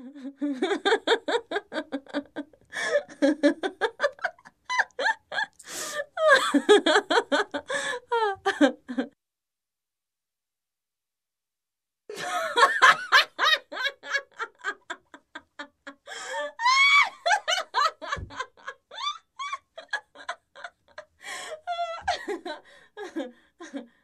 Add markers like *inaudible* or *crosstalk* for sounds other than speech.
Ha *laughs* ha.